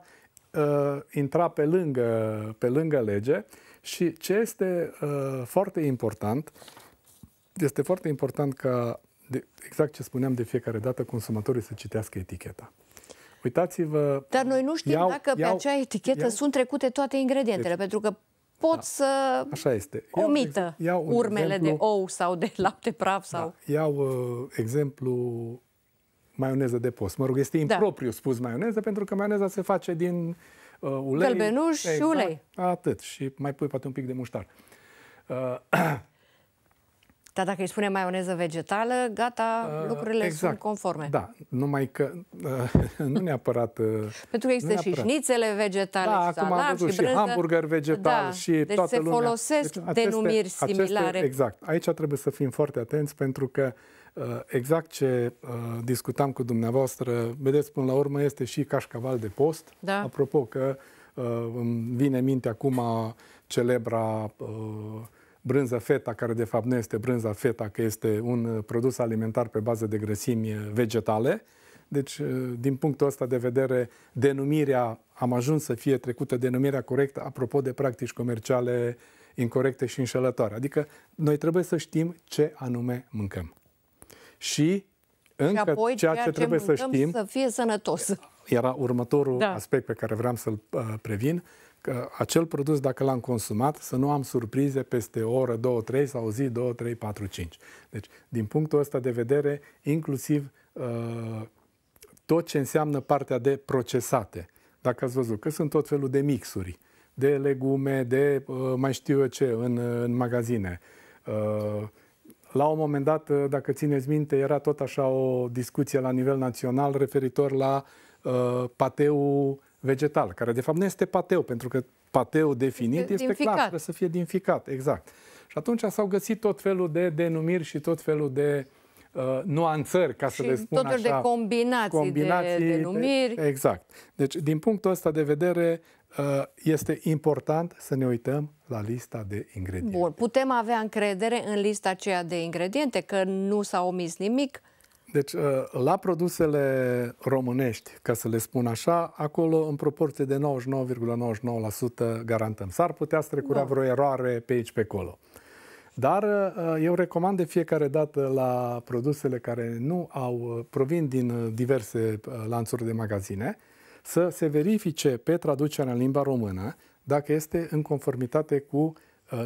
uh, intra pe lângă, pe lângă lege și ce este uh, foarte important, este foarte important ca, de, exact ce spuneam de fiecare dată, consumatorii să citească eticheta. Uitați-vă... Dar noi nu știm iau, dacă iau, pe acea etichetă iau, sunt trecute toate ingredientele, deci, pentru că pot da. să Așa este. Iau, omită iau urmele exemplu, de ou sau de lapte praf. Da, sau. Da. Iau uh, exemplu maioneză de post. Mă rog, este da. impropriu da. spus maioneză, pentru că maioneza se face din uh, ulei. Călbenuș exact, și ulei. Atât. Și mai pui poate un pic de muștar. Uh, Dar dacă îi spune maioneză vegetală, gata, uh, lucrurile exact. sunt conforme. Da, numai că uh, nu neapărat... Uh, Pentru că există și șnițele vegetale, da, și acum am văzut și, și hamburger vegetal da, și deci toată se lumea. folosesc deci, aceste, denumiri similare. Aceste, exact. Aici trebuie să fim foarte atenți pentru că uh, exact ce uh, discutam cu dumneavoastră, vedeți, până la urmă este și cașcaval de post. Da. Apropo că uh, îmi vine minte acum celebra uh, brânză feta, care de fapt nu este brânza feta, că este un uh, produs alimentar pe bază de grăsimi uh, vegetale. Deci, uh, din punctul ăsta de vedere, denumirea, am ajuns să fie trecută denumirea corectă, apropo de practici comerciale incorrecte și înșelătoare. Adică, noi trebuie să știm ce anume mâncăm. Și, încă și apoi, ceea, ceea ce, ce trebuie să știm... să fie sănătos. Era următorul da. aspect pe care vreau să-l uh, previn. Uh, că acel produs, dacă l-am consumat, să nu am surprize peste o oră, două, trei sau o zi, două, trei, patru, cinci. Deci, din punctul ăsta de vedere, inclusiv uh, tot ce înseamnă partea de procesate. Dacă ați văzut că sunt tot felul de mixuri, de legume, de uh, mai știu eu ce, în, în magazine. Uh, la un moment dat, uh, dacă țineți minte, era tot așa o discuție la nivel național referitor la uh, pateul vegetal, care de fapt nu este pateu, pentru că pateu definit este clar, trebuie să fie ficat, exact. Și atunci s-au găsit tot felul de denumiri și tot felul de uh, nuanțări, ca să le spun tot așa. de combinații, combinații de denumiri. De, exact. Deci, din punctul ăsta de vedere, uh, este important să ne uităm la lista de ingrediente. Bun, putem avea încredere în lista aceea de ingrediente, că nu s-a omis nimic, uh, deci, uh, la produsele românești, ca să le spun așa, acolo în proporție de 99,99% garantăm. S-ar putea strecura da. vreo eroare pe aici, pe acolo. Dar uh, uh, eu recomand de fiecare dată la produsele care nu au, provin din diverse lanțuri de magazine, să se verifice pe traducerea în limba română dacă este în conformitate cu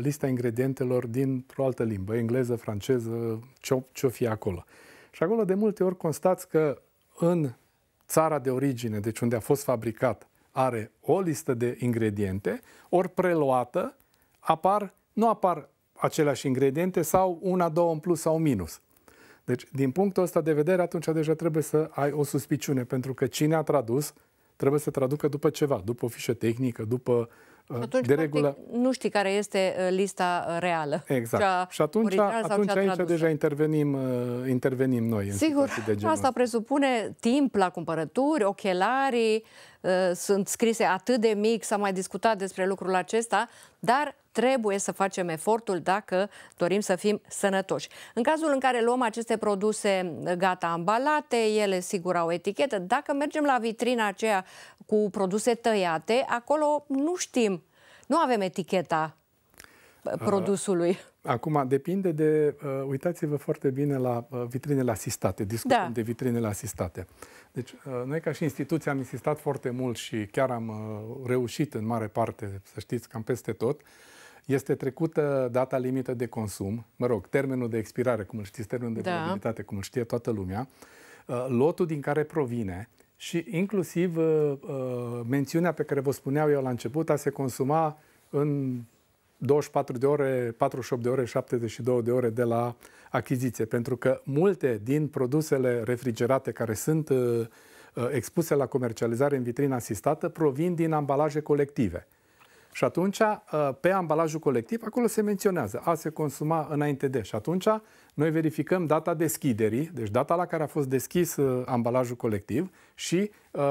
lista ingredientelor din o altă limbă, engleză, franceză, ce-o, ce fie acolo. Și acolo de multe ori constați că în țara de origine, deci unde a fost fabricat, are o listă de ingrediente, ori preluată, apar, nu apar aceleași ingrediente sau una, două în plus sau minus. Deci, din punctul ăsta de vedere, atunci deja trebuie să ai o suspiciune, pentru că cine a tradus trebuie să traducă după ceva, după o fișă tehnică, după uh, atunci, de regulă... Practic, nu știi care este uh, lista uh, reală. Exact. Cea și atunci, atunci cea aici tradusă. deja intervenim, uh, intervenim noi. Sigur, în de genul. asta presupune timp la cumpărături, ochelarii, Uh, sunt scrise atât de mic, s-a mai discutat despre lucrul acesta, dar trebuie să facem efortul dacă dorim să fim sănătoși. În cazul în care luăm aceste produse gata ambalate, ele sigur au etichetă, dacă mergem la vitrina aceea cu produse tăiate, acolo nu știm, nu avem eticheta produsului. Acum, depinde de... Uh, uitați-vă foarte bine la uh, vitrinele asistate, discutăm da. de vitrinele asistate. Deci, uh, noi ca și instituție am insistat foarte mult și chiar am uh, reușit în mare parte, să știți, cam peste tot, este trecută data limită de consum, mă rog, termenul de expirare, cum îl știți, termenul de da. cum îl știe toată lumea, uh, lotul din care provine și inclusiv uh, uh, mențiunea pe care vă spuneau eu la început, a se consuma în 24 de ore, 48 de ore, 72 de ore de la achiziție, pentru că multe din produsele refrigerate care sunt uh, uh expuse la comercializare în vitrină asistată provin din ambalaje colective. Și atunci, uh, pe ambalajul colectiv, acolo se menționează, a se consuma înainte de. Și atunci, noi verificăm data deschiderii, deci data la care a fost deschis uh, ambalajul colectiv și uh,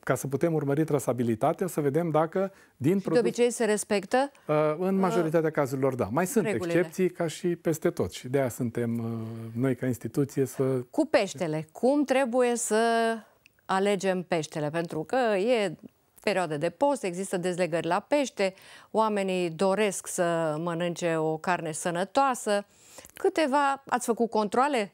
ca să putem urmări trasabilitatea, să vedem dacă din produs... De obicei se respectă? În majoritatea uh, cazurilor, da. Mai sunt regulile. excepții ca și peste tot și de aia suntem noi ca instituție să... Cu peștele, cum trebuie să alegem peștele? Pentru că e perioade de post, există dezlegări la pește, oamenii doresc să mănânce o carne sănătoasă. Câteva, ați făcut controle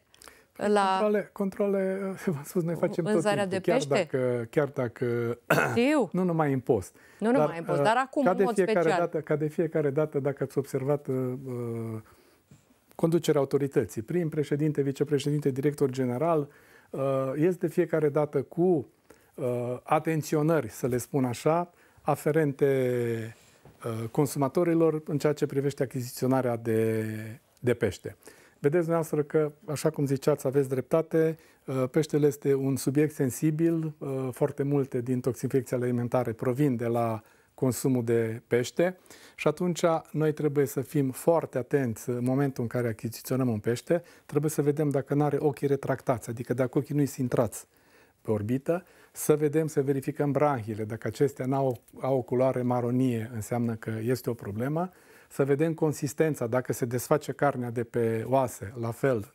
la controle, controle, v-am spus, noi facem tot timpul, de chiar pește? Dacă, chiar dacă... Știu. nu numai în post. Nu numai în post, dar uh, acum ca de în fiecare special. Dată, ca de fiecare dată, dacă ați observat uh, uh, conducerea autorității, prim președinte, vicepreședinte, director general, uh, este de fiecare dată cu Uh, atenționări, să le spun așa, aferente uh, consumatorilor în ceea ce privește achiziționarea de, de pește. Vedeți dumneavoastră că, așa cum ziceați, aveți dreptate, uh, peștele este un subiect sensibil, foarte multe din toxinfecțiile alimentare provin de la consumul de pește și atunci noi trebuie să fim foarte atenți în momentul în care achiziționăm un pește, trebuie să vedem dacă nu are ochii retractați, adică dacă ochii nu-i intrați pe orbită să vedem, să verificăm branhile. Dacă acestea n-au, au o culoare maronie, înseamnă că este o problemă. Să vedem consistența, dacă se desface carnea de pe oase, la fel,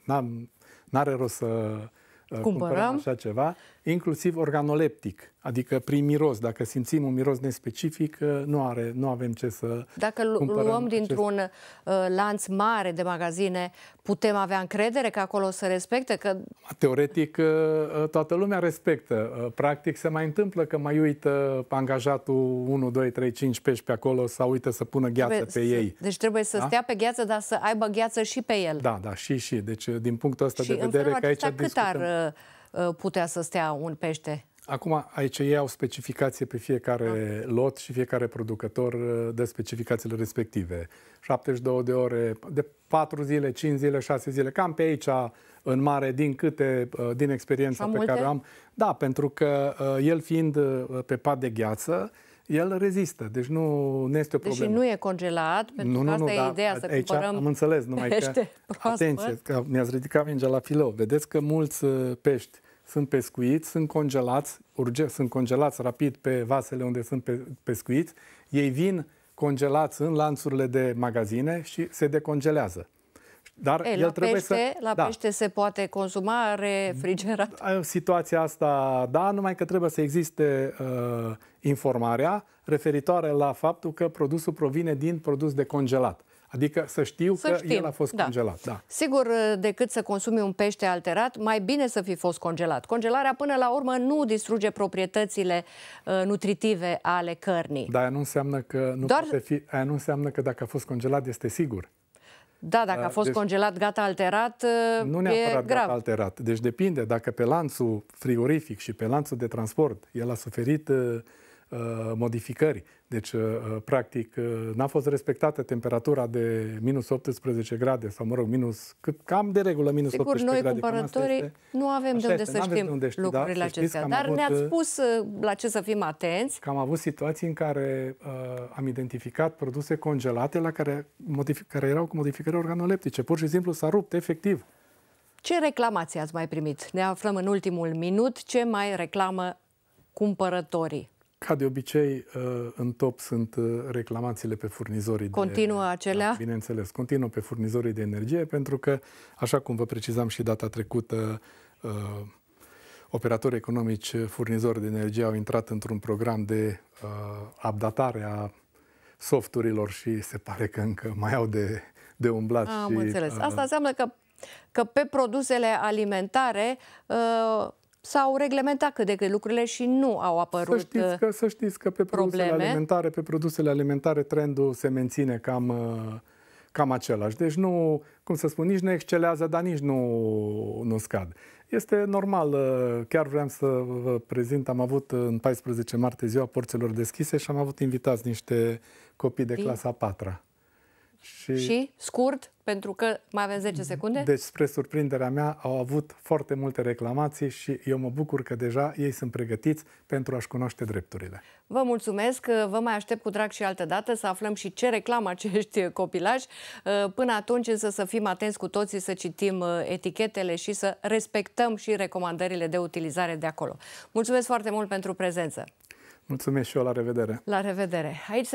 n-are rost să uh, cumpărăm, cumpărăm așa ceva inclusiv organoleptic, adică prin miros. Dacă simțim un miros nespecific, uh, nu, are, nu avem ce să Dacă luăm dintr-un acest... Uh, lanț mare de magazine, putem avea încredere că acolo se respectă? Că... Teoretic, uh, toată lumea respectă. Practic, se mai întâmplă că mai uită angajatul 1, 2, 3, 5 pești pe acolo sau uită să pună gheață trebuie pe ei. Deci trebuie să da? stea pe gheață, dar să aibă gheață și pe el. Da, da, și și. Deci, din punctul ăsta și de vedere, că aici cât discutăm... ar Uh, putea să stea un pește? Acum, aici ei au specificație pe fiecare da. lot și fiecare producător uh, de specificațiile respective. 72 de ore, de 4 zile, 5 zile, 6 zile, cam pe aici în mare, din câte, uh, din experiența Am pe multe? care o am. Da, pentru că el fiind pe pat de gheață, el rezistă, deci nu, nu este o problemă. Deci nu e congelat, pentru nu, că asta nu, e da, ideea, să aici cumpărăm am înțeles, numai că, atenție, că mi-ați ridicat mingea la filou. Vedeți că mulți uh, pești sunt pescuiți, sunt congelați, urge, sunt congelați rapid pe vasele unde sunt pe, pescuiți, ei vin congelați în lanțurile de magazine și se decongelează. Dar Ei, el la trebuie pește, să... La da. pește se poate consuma refrigerat? Situația asta, da, numai că trebuie să existe uh, informarea referitoare la faptul că produsul provine din produs de congelat. Adică să știu să că știm. el a fost da. congelat. Da. Sigur, uh, decât să consumi un pește alterat, mai bine să fi fost congelat. Congelarea, până la urmă, nu distruge proprietățile uh, nutritive ale cărnii. Dar aia nu înseamnă că nu Doar... poate fi, aia nu înseamnă că dacă a fost congelat este sigur. Da, dacă a uh, fost deci, congelat, gata, alterat, uh, Nu neapărat e grav. gata, alterat. Deci depinde. Dacă pe lanțul frigorific și pe lanțul de transport el a suferit uh, Uh, modificări. Deci, uh, uh, practic, n-a fost respectată temperatura de minus 18 grade sau, mă rog, minus, cât, cam de regulă minus Sigur, 18 grade. Sigur, noi cumpărătorii nu avem de unde este, să știm de unde știi, da? lucrurile da? acestea, dar avut, ne-ați spus la ce să fim atenți. Că am avut situații în care uh, am identificat produse congelate la care, modific, care erau cu modificări organoleptice. Pur și simplu s-a rupt, efectiv. Ce reclamații ați mai primit? Ne aflăm în ultimul minut. Ce mai reclamă cumpărătorii? Ca de obicei, uh, în top sunt uh, reclamațiile pe furnizorii Continuă de, da, acelea? Da, bineînțeles, continuă pe furnizorii de energie, pentru că, așa cum vă precizam și data trecută, uh, operatori economici furnizori de energie au intrat într-un program de updatare a softurilor și se pare că încă mai au de, de umblat. Am și, înțeles. Asta înseamnă că, că pe produsele alimentare s-au reglementat cât de cât lucrurile și nu au apărut să știți că, să știți că pe produsele probleme. alimentare, pe produsele alimentare trendul se menține cam, uh, cam același. Deci nu, cum să spun, nici nu excelează, dar nici nu, nu scad. Este normal, uh, chiar vreau să vă prezint, am avut uh, în 14 martie ziua porțelor deschise și am avut invitați niște copii de clasa 4 -a. Și, și scurt, pentru că mai avem 10 mm-hmm. secunde. Deci, spre surprinderea mea, au avut foarte multe reclamații și eu mă bucur că deja ei sunt pregătiți pentru a-și cunoaște drepturile. Vă mulțumesc, vă mai aștept cu drag și altă dată să aflăm și ce reclamă acești copilași. Până atunci însă să fim atenți cu toții, să citim uh, etichetele și să respectăm și recomandările de utilizare de acolo. Mulțumesc foarte mult pentru prezență! Mulțumesc și eu, la revedere! La revedere! Aici